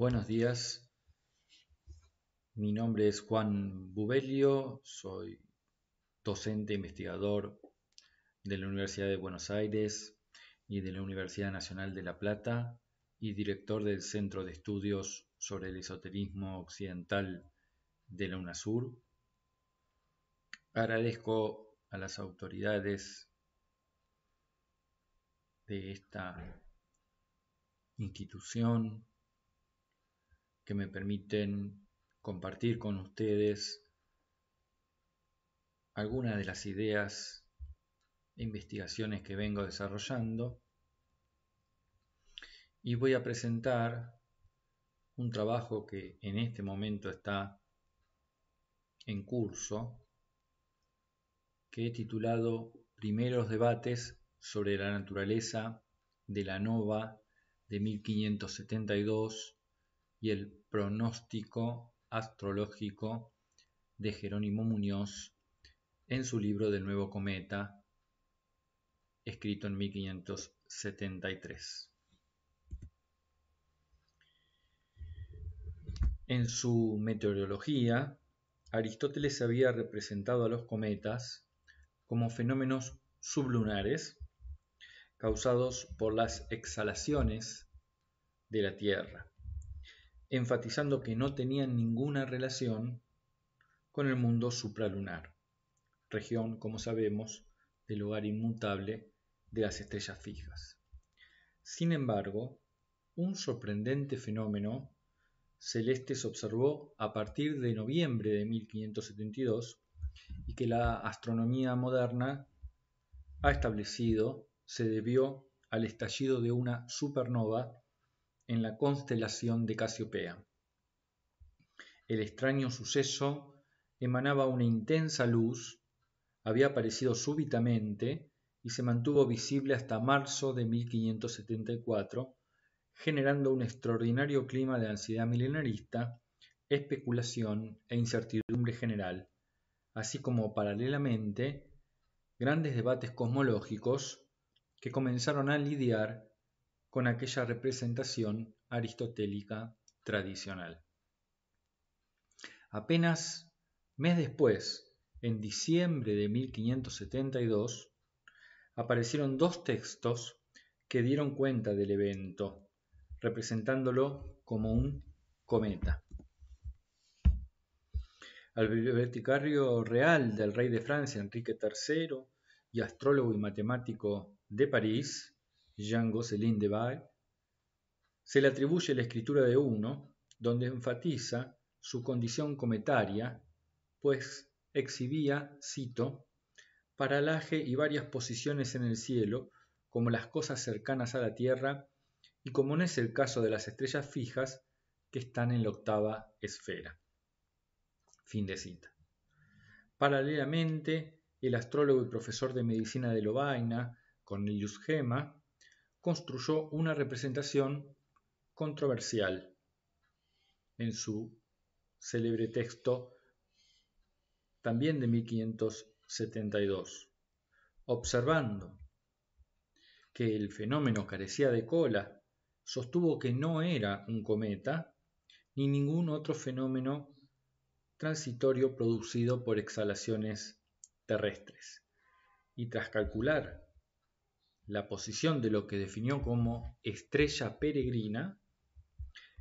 Buenos días, mi nombre es Juan Bubelio, soy docente investigador de la Universidad de Buenos Aires y de la Universidad Nacional de La Plata y director del Centro de Estudios sobre el Esoterismo Occidental de la UNASUR. Agradezco a las autoridades de esta institución que me permiten compartir con ustedes algunas de las ideas e investigaciones que vengo desarrollando y voy a presentar un trabajo que en este momento está en curso que he titulado Primeros debates sobre la naturaleza de la nova de 1572 y el pronóstico astrológico de Jerónimo Muñoz en su libro Del nuevo cometa, escrito en 1573. En su meteorología, Aristóteles había representado a los cometas como fenómenos sublunares causados por las exhalaciones de la Tierra enfatizando que no tenían ninguna relación con el mundo supralunar, región, como sabemos, del lugar inmutable de las estrellas fijas. Sin embargo, un sorprendente fenómeno celeste se observó a partir de noviembre de 1572 y que la astronomía moderna ha establecido se debió al estallido de una supernova en la constelación de Casiopea. El extraño suceso emanaba una intensa luz, había aparecido súbitamente y se mantuvo visible hasta marzo de 1574, generando un extraordinario clima de ansiedad milenarista, especulación e incertidumbre general, así como paralelamente grandes debates cosmológicos que comenzaron a lidiar con aquella representación aristotélica tradicional. Apenas mes después, en diciembre de 1572, aparecieron dos textos que dieron cuenta del evento, representándolo como un cometa. Al bibliotecario real del rey de Francia, Enrique III, y astrólogo y matemático de París, Gosselin de se le atribuye la escritura de uno, donde enfatiza su condición cometaria, pues exhibía, cito, paralaje y varias posiciones en el cielo, como las cosas cercanas a la tierra, y como no es el caso de las estrellas fijas, que están en la octava esfera. Fin de cita. Paralelamente, el astrólogo y profesor de medicina de Lovaina, Cornelius Gema, construyó una representación controversial en su célebre texto, también de 1572, observando que el fenómeno carecía de cola, sostuvo que no era un cometa ni ningún otro fenómeno transitorio producido por exhalaciones terrestres. Y tras calcular la posición de lo que definió como estrella peregrina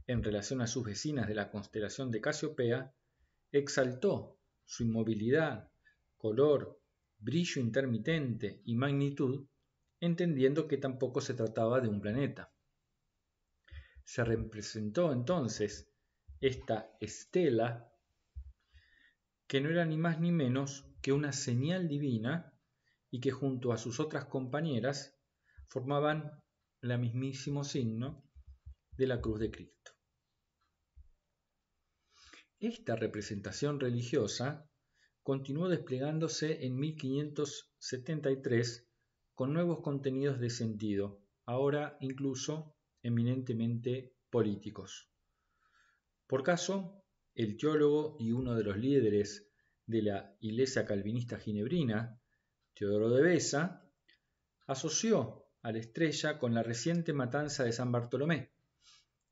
en relación a sus vecinas de la constelación de Casiopea, exaltó su inmovilidad, color, brillo intermitente y magnitud, entendiendo que tampoco se trataba de un planeta. Se representó entonces esta estela que no era ni más ni menos que una señal divina y que junto a sus otras compañeras formaban el mismísimo signo de la cruz de Cristo. Esta representación religiosa continuó desplegándose en 1573 con nuevos contenidos de sentido, ahora incluso eminentemente políticos. Por caso, el teólogo y uno de los líderes de la Iglesia Calvinista Ginebrina, Teodoro de Besa, asoció a la estrella con la reciente matanza de San Bartolomé,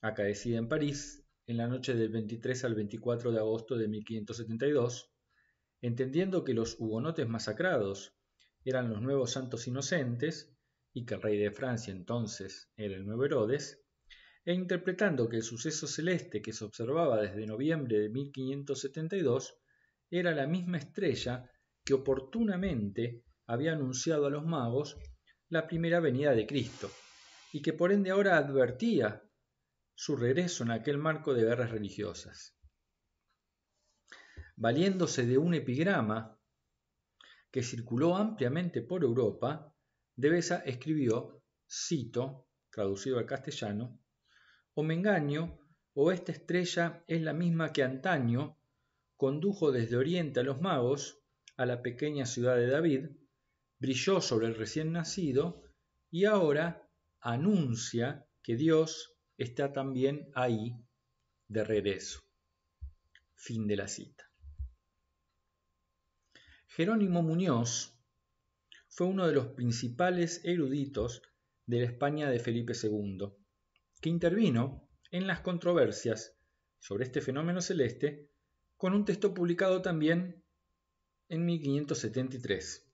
acaecida en París en la noche del 23 al 24 de agosto de 1572, entendiendo que los hugonotes masacrados eran los nuevos santos inocentes y que el rey de Francia entonces era el nuevo Herodes, e interpretando que el suceso celeste que se observaba desde noviembre de 1572 era la misma estrella que oportunamente había anunciado a los magos la primera venida de Cristo, y que por ende ahora advertía su regreso en aquel marco de guerras religiosas. Valiéndose de un epigrama que circuló ampliamente por Europa, Devesa escribió, cito, traducido al castellano, o me engaño, o esta estrella es la misma que antaño condujo desde Oriente a los magos a la pequeña ciudad de David, brilló sobre el recién nacido y ahora anuncia que Dios está también ahí de regreso. Fin de la cita. Jerónimo Muñoz fue uno de los principales eruditos de la España de Felipe II, que intervino en las controversias sobre este fenómeno celeste con un texto publicado también en 1573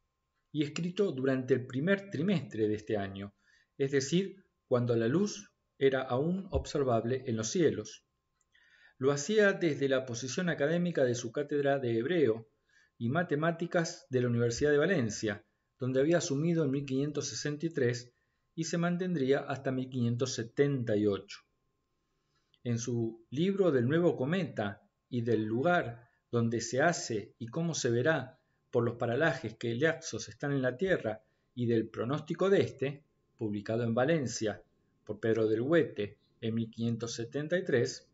y escrito durante el primer trimestre de este año, es decir, cuando la luz era aún observable en los cielos. Lo hacía desde la posición académica de su cátedra de hebreo y matemáticas de la Universidad de Valencia, donde había asumido en 1563 y se mantendría hasta 1578. En su libro del nuevo cometa y del lugar donde se hace y cómo se verá por los paralajes que el axos están en la Tierra y del pronóstico de este, publicado en Valencia por Pedro del Huete en 1573,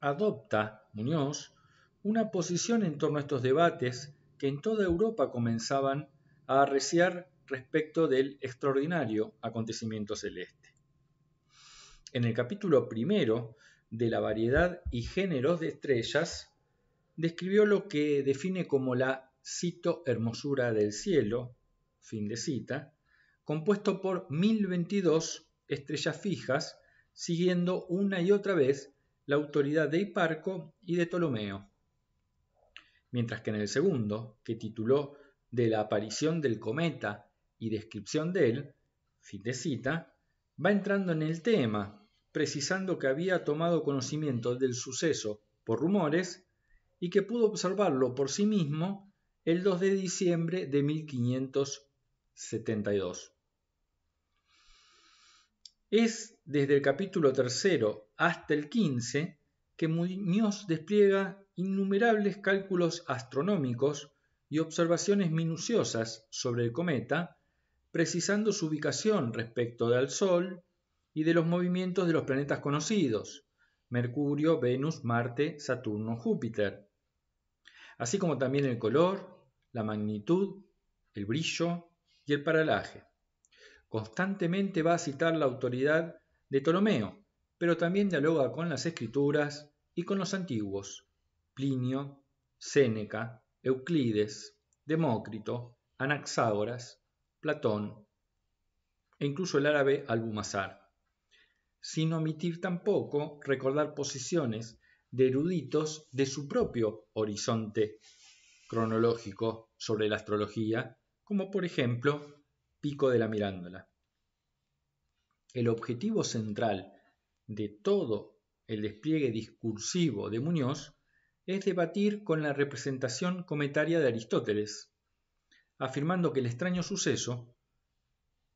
adopta Muñoz una posición en torno a estos debates que en toda Europa comenzaban a arreciar respecto del extraordinario acontecimiento celeste. En el capítulo primero de la variedad y géneros de estrellas, describió lo que define como la Cito Hermosura del Cielo, fin de cita, compuesto por 1022 estrellas fijas, siguiendo una y otra vez la autoridad de Hiparco y de Ptolomeo. Mientras que en el segundo, que tituló De la aparición del cometa y descripción de él, fin de cita, va entrando en el tema, precisando que había tomado conocimiento del suceso por rumores y que pudo observarlo por sí mismo el 2 de diciembre de 1572. Es desde el capítulo tercero hasta el 15 que Muñoz despliega innumerables cálculos astronómicos y observaciones minuciosas sobre el cometa, precisando su ubicación respecto del Sol y de los movimientos de los planetas conocidos, Mercurio, Venus, Marte, Saturno, Júpiter, así como también el color, la magnitud, el brillo y el paralaje. Constantemente va a citar la autoridad de Ptolomeo, pero también dialoga con las escrituras y con los antiguos, Plinio, Séneca, Euclides, Demócrito, Anaxágoras, Platón e incluso el árabe Albumazar. Sin omitir tampoco recordar posiciones de eruditos de su propio horizonte cronológico sobre la astrología, como por ejemplo Pico de la Mirándola. El objetivo central de todo el despliegue discursivo de Muñoz es debatir con la representación cometaria de Aristóteles, afirmando que el extraño suceso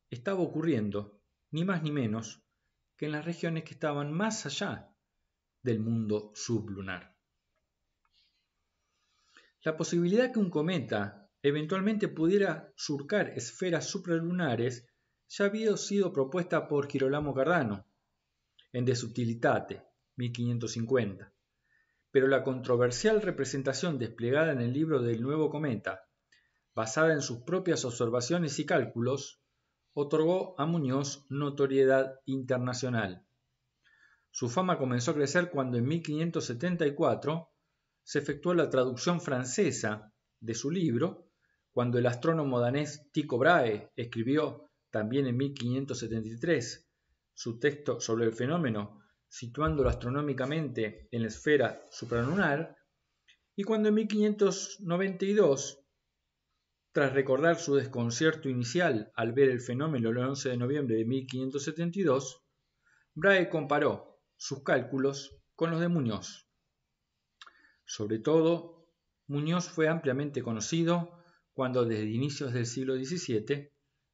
estaba ocurriendo, ni más ni menos, que en las regiones que estaban más allá del mundo sublunar. La posibilidad que un cometa eventualmente pudiera surcar esferas supralunares ya había sido propuesta por Girolamo Cardano en De Sutilitate, 1550, pero la controversial representación desplegada en el libro del nuevo cometa, basada en sus propias observaciones y cálculos, otorgó a Muñoz notoriedad internacional. Su fama comenzó a crecer cuando en 1574 se efectuó la traducción francesa de su libro, cuando el astrónomo danés Tycho Brahe escribió también en 1573 su texto sobre el fenómeno, situándolo astronómicamente en la esfera supranunar. y cuando en 1592, tras recordar su desconcierto inicial al ver el fenómeno el 11 de noviembre de 1572, Brahe comparó sus cálculos con los de Muñoz. Sobre todo, Muñoz fue ampliamente conocido cuando desde inicios del siglo XVII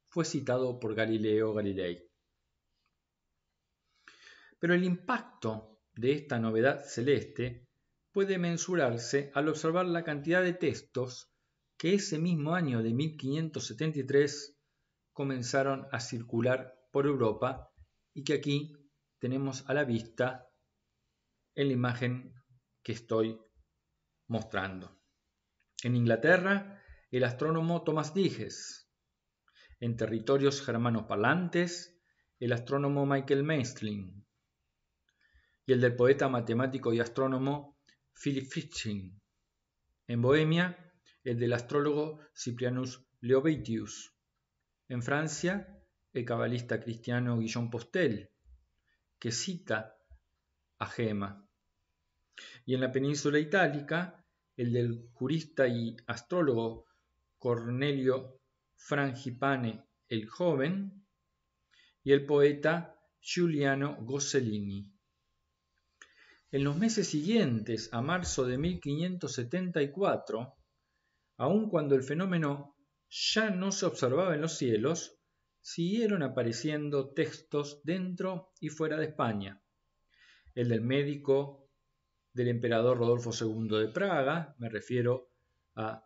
fue citado por Galileo Galilei. Pero el impacto de esta novedad celeste puede mensurarse al observar la cantidad de textos que ese mismo año de 1573 comenzaron a circular por Europa y que aquí tenemos a la vista en la imagen que estoy mostrando. En Inglaterra, el astrónomo Thomas Diges. En territorios Palantes, el astrónomo Michael Maestlin. Y el del poeta, matemático y astrónomo Philip Fitching. En Bohemia, el del astrólogo Ciprianus Leobitius, En Francia, el cabalista cristiano Guillaume Postel, que cita a Gema. Y en la península itálica, el del jurista y astrólogo Cornelio Frangipane el Joven y el poeta Giuliano Gossellini. En los meses siguientes a marzo de 1574, aun cuando el fenómeno ya no se observaba en los cielos, siguieron apareciendo textos dentro y fuera de España. El del médico del emperador Rodolfo II de Praga, me refiero a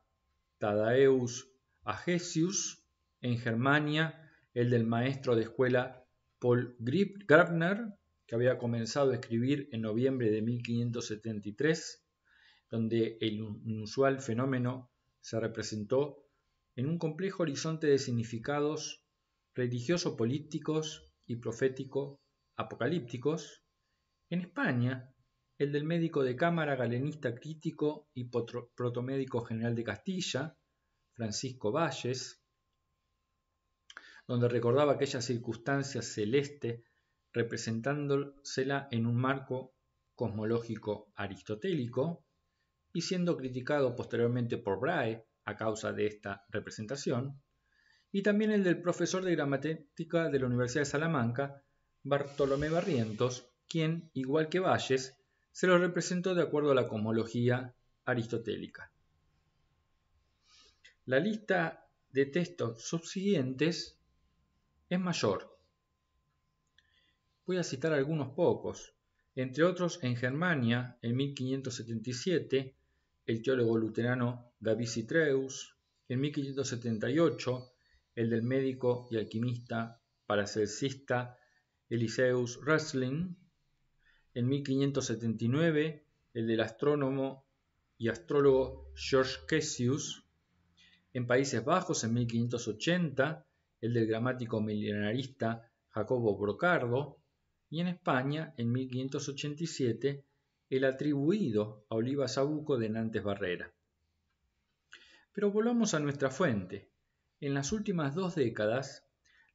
Tadaeus Agesius, en Germania, el del maestro de escuela Paul Grabner, que había comenzado a escribir en noviembre de 1573, donde el inusual fenómeno se representó en un complejo horizonte de significados religioso-políticos y profético-apocalípticos, en España, el del médico de cámara, galenista crítico y protomédico general de Castilla, Francisco Valles, donde recordaba aquella circunstancia celeste representándosela en un marco cosmológico aristotélico y siendo criticado posteriormente por Brahe a causa de esta representación, y también el del profesor de gramática de la Universidad de Salamanca, Bartolomé Barrientos, quien, igual que Valles, se lo representó de acuerdo a la cosmología aristotélica. La lista de textos subsiguientes es mayor. Voy a citar algunos pocos, entre otros en Germania, en 1577, el teólogo luterano David Citreus, en 1578, el del médico y alquimista paracelsista Eliseus Rösling, en 1579 el del astrónomo y astrólogo George Cassius. en Países Bajos en 1580 el del gramático milenarista Jacobo Brocardo, y en España en 1587 el atribuido a Oliva Sabuco de Nantes Barrera. Pero volvamos a nuestra fuente. En las últimas dos décadas,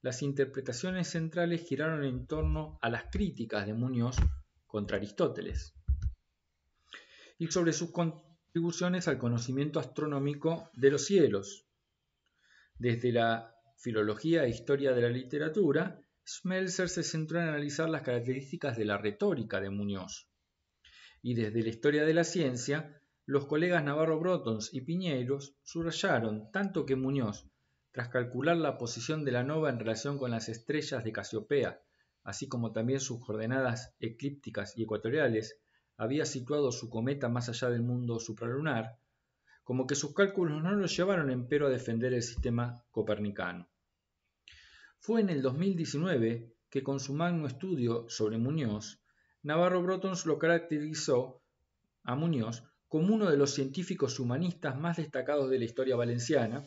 las interpretaciones centrales giraron en torno a las críticas de Muñoz contra Aristóteles, y sobre sus contribuciones al conocimiento astronómico de los cielos. Desde la filología e historia de la literatura, Schmelzer se centró en analizar las características de la retórica de Muñoz. Y desde la historia de la ciencia, los colegas Navarro Brotons y Piñeiros subrayaron tanto que Muñoz, tras calcular la posición de la nova en relación con las estrellas de Casiopea así como también sus coordenadas eclípticas y ecuatoriales, había situado su cometa más allá del mundo supralunar, como que sus cálculos no lo llevaron empero a defender el sistema copernicano. Fue en el 2019 que con su magno estudio sobre Muñoz, Navarro Brotons lo caracterizó a Muñoz como uno de los científicos humanistas más destacados de la historia valenciana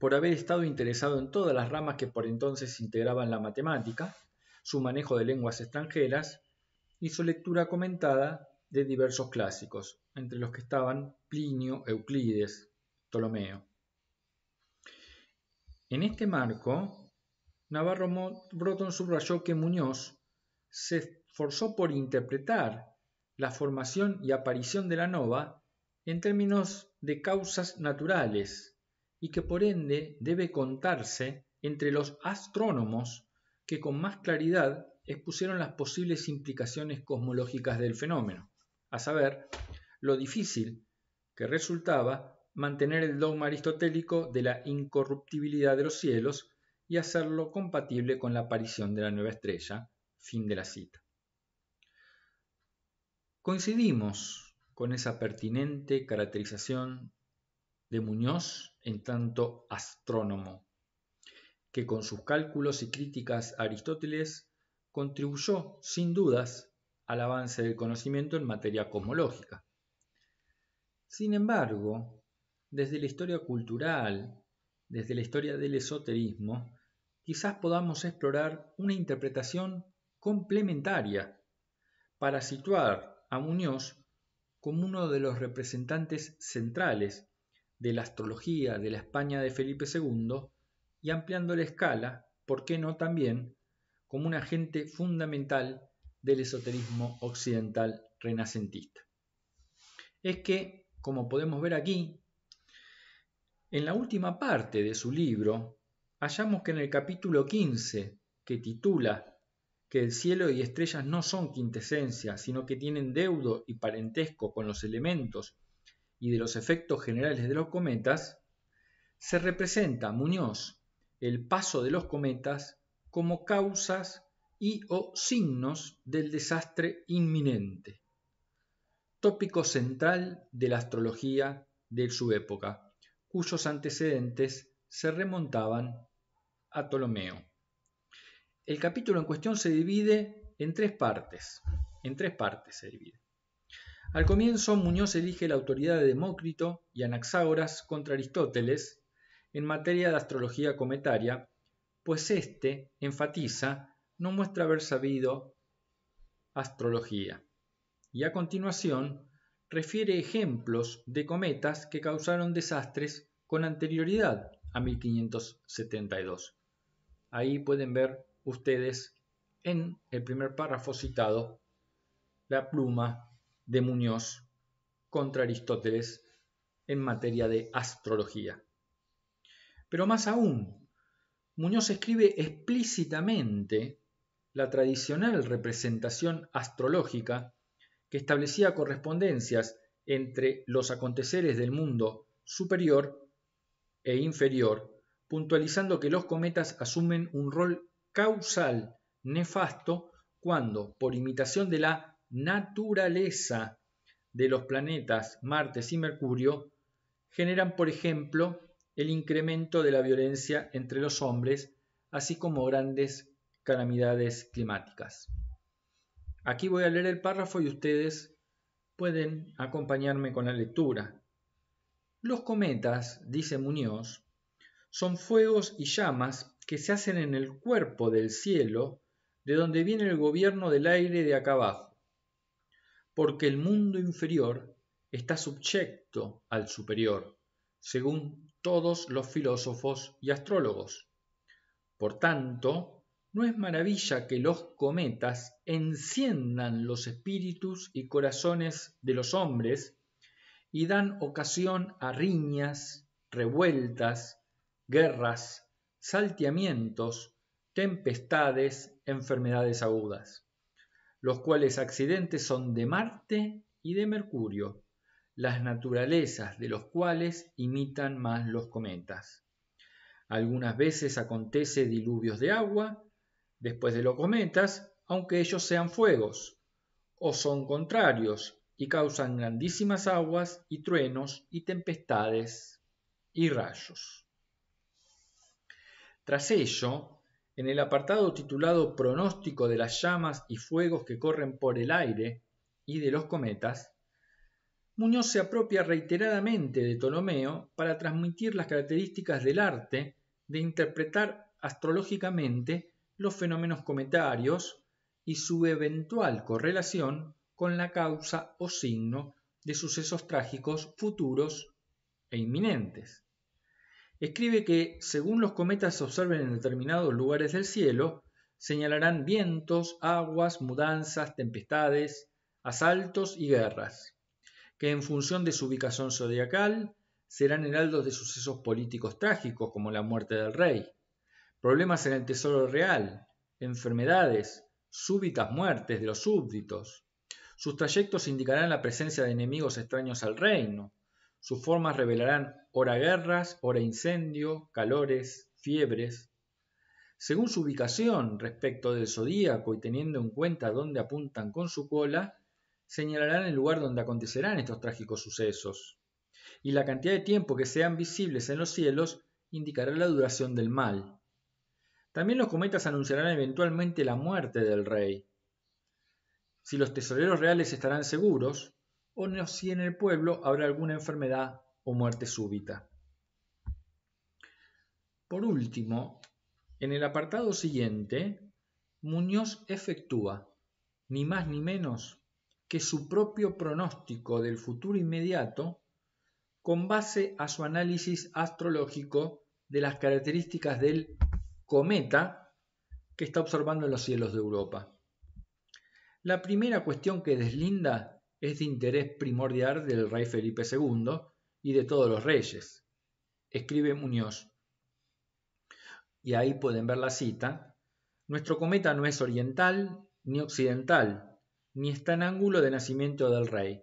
por haber estado interesado en todas las ramas que por entonces integraban la matemática, su manejo de lenguas extranjeras y su lectura comentada de diversos clásicos, entre los que estaban Plinio, Euclides, Ptolomeo. En este marco, Navarro Broton subrayó que Muñoz se esforzó por interpretar la formación y aparición de la nova en términos de causas naturales, y que por ende debe contarse entre los astrónomos que con más claridad expusieron las posibles implicaciones cosmológicas del fenómeno, a saber, lo difícil que resultaba mantener el dogma aristotélico de la incorruptibilidad de los cielos y hacerlo compatible con la aparición de la nueva estrella. Fin de la cita. Coincidimos con esa pertinente caracterización de Muñoz en tanto astrónomo, que con sus cálculos y críticas a Aristóteles contribuyó sin dudas al avance del conocimiento en materia cosmológica. Sin embargo, desde la historia cultural, desde la historia del esoterismo, quizás podamos explorar una interpretación complementaria para situar a Muñoz como uno de los representantes centrales de la astrología de la España de Felipe II y ampliando la escala, ¿por qué no también?, como un agente fundamental del esoterismo occidental renacentista. Es que, como podemos ver aquí, en la última parte de su libro, hallamos que en el capítulo 15, que titula que el cielo y estrellas no son quintesencia, sino que tienen deudo y parentesco con los elementos y de los efectos generales de los cometas, se representa Muñoz el paso de los cometas como causas y o signos del desastre inminente, tópico central de la astrología de su época, cuyos antecedentes se remontaban a Ptolomeo. El capítulo en cuestión se divide en tres partes, en tres partes se divide. Al comienzo, Muñoz elige la autoridad de Demócrito y Anaxágoras contra Aristóteles en materia de astrología cometaria, pues éste enfatiza no muestra haber sabido astrología. Y a continuación, refiere ejemplos de cometas que causaron desastres con anterioridad a 1572. Ahí pueden ver ustedes en el primer párrafo citado la pluma de Muñoz contra Aristóteles en materia de astrología. Pero más aún, Muñoz escribe explícitamente la tradicional representación astrológica que establecía correspondencias entre los aconteceres del mundo superior e inferior, puntualizando que los cometas asumen un rol causal nefasto cuando, por imitación de la naturaleza de los planetas Marte y Mercurio generan, por ejemplo, el incremento de la violencia entre los hombres, así como grandes calamidades climáticas. Aquí voy a leer el párrafo y ustedes pueden acompañarme con la lectura. Los cometas, dice Muñoz, son fuegos y llamas que se hacen en el cuerpo del cielo, de donde viene el gobierno del aire de acá abajo porque el mundo inferior está subyecto al superior, según todos los filósofos y astrólogos. Por tanto, no es maravilla que los cometas enciendan los espíritus y corazones de los hombres y dan ocasión a riñas, revueltas, guerras, salteamientos, tempestades, enfermedades agudas los cuales accidentes son de Marte y de Mercurio, las naturalezas de los cuales imitan más los cometas. Algunas veces acontece diluvios de agua después de los cometas, aunque ellos sean fuegos, o son contrarios y causan grandísimas aguas y truenos y tempestades y rayos. Tras ello, en el apartado titulado Pronóstico de las llamas y fuegos que corren por el aire y de los cometas, Muñoz se apropia reiteradamente de Ptolomeo para transmitir las características del arte de interpretar astrológicamente los fenómenos cometarios y su eventual correlación con la causa o signo de sucesos trágicos futuros e inminentes escribe que según los cometas se observen en determinados lugares del cielo, señalarán vientos, aguas, mudanzas, tempestades, asaltos y guerras, que en función de su ubicación zodiacal serán heraldos de sucesos políticos trágicos como la muerte del rey, problemas en el tesoro real, enfermedades, súbitas muertes de los súbditos. Sus trayectos indicarán la presencia de enemigos extraños al reino, sus formas revelarán hora guerras, hora incendio, calores, fiebres. Según su ubicación respecto del zodíaco y teniendo en cuenta dónde apuntan con su cola, señalarán el lugar donde acontecerán estos trágicos sucesos. Y la cantidad de tiempo que sean visibles en los cielos indicará la duración del mal. También los cometas anunciarán eventualmente la muerte del rey. Si los tesoreros reales estarán seguros, o si en el pueblo habrá alguna enfermedad o muerte súbita. Por último, en el apartado siguiente, Muñoz efectúa, ni más ni menos, que su propio pronóstico del futuro inmediato con base a su análisis astrológico de las características del cometa que está observando en los cielos de Europa. La primera cuestión que deslinda es de interés primordial del rey Felipe II y de todos los reyes. Escribe Muñoz. Y ahí pueden ver la cita. Nuestro cometa no es oriental ni occidental, ni está en ángulo de nacimiento del rey.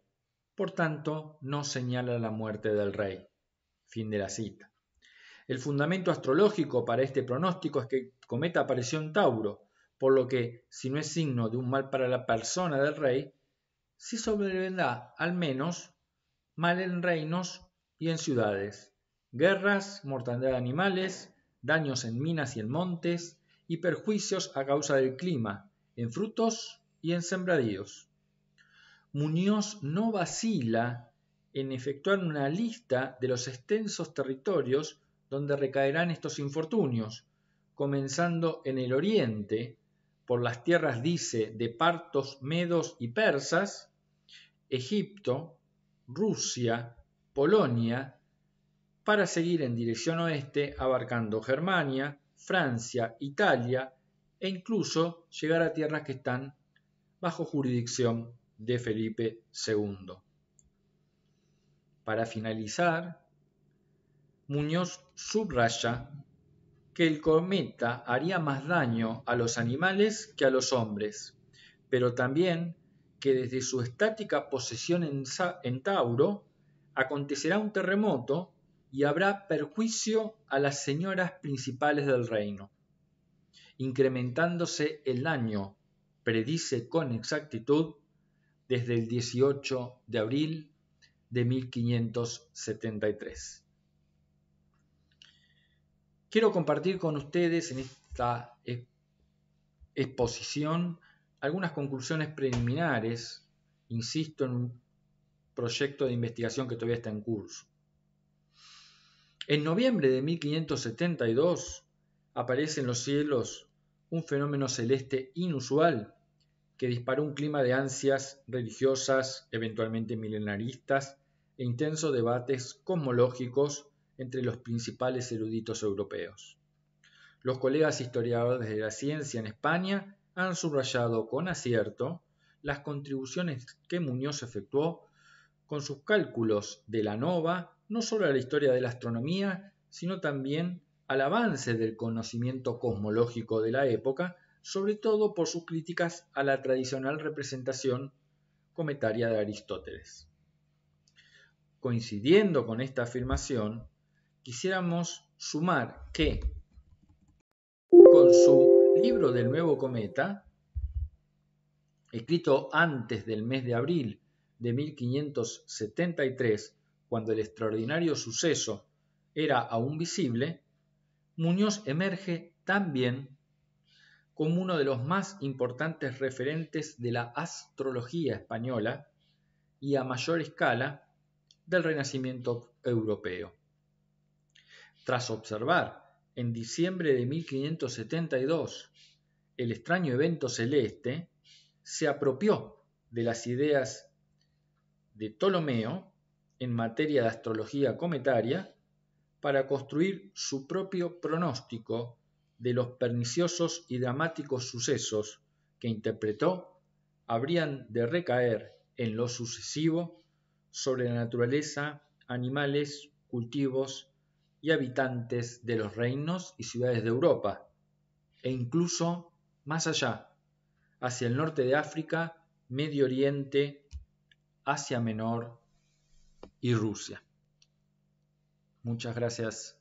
Por tanto, no señala la muerte del rey. Fin de la cita. El fundamento astrológico para este pronóstico es que el cometa apareció en Tauro, por lo que, si no es signo de un mal para la persona del rey, si sobrevendrá al menos mal en reinos y en ciudades, guerras, mortandad de animales, daños en minas y en montes, y perjuicios a causa del clima, en frutos y en sembradíos. Muñoz no vacila en efectuar una lista de los extensos territorios donde recaerán estos infortunios, comenzando en el oriente, por las tierras, dice, de partos, medos y persas, Egipto, Rusia, Polonia, para seguir en dirección oeste, abarcando Germania, Francia, Italia e incluso llegar a tierras que están bajo jurisdicción de Felipe II. Para finalizar, Muñoz subraya que el cometa haría más daño a los animales que a los hombres, pero también que desde su estática posesión en, Tauro acontecerá un terremoto y habrá perjuicio a las señoras principales del reino, incrementándose el daño, predice con exactitud, desde el 18 de abril de 1573. Quiero compartir con ustedes en esta eh, exposición algunas conclusiones preliminares, insisto, en un proyecto de investigación que todavía está en curso. En noviembre de 1572 aparece en los cielos un fenómeno celeste inusual que disparó un clima de ansias religiosas, eventualmente milenaristas, e intensos debates cosmológicos entre los principales eruditos europeos. Los colegas historiadores de la ciencia en España han subrayado con acierto las contribuciones que Muñoz efectuó con sus cálculos de la nova no solo a la historia de la astronomía, sino también al avance del conocimiento cosmológico de la época, sobre todo por sus críticas a la tradicional representación cometaria de Aristóteles. Coincidiendo con esta afirmación, quisiéramos sumar que con su libro del nuevo cometa, escrito antes del mes de abril de 1573, cuando el extraordinario suceso era aún visible, Muñoz emerge también como uno de los más importantes referentes de la astrología española y a mayor escala del Renacimiento europeo. Tras observar en diciembre de 1572 el extraño evento celeste, se apropió de las ideas de Ptolomeo en materia de astrología cometaria para construir su propio pronóstico de los perniciosos y dramáticos sucesos que interpretó habrían de recaer en lo sucesivo sobre la naturaleza, animales, cultivos y habitantes de los reinos y ciudades de Europa, e incluso más allá, hacia el norte de África, Medio Oriente, Asia Menor y Rusia. Muchas gracias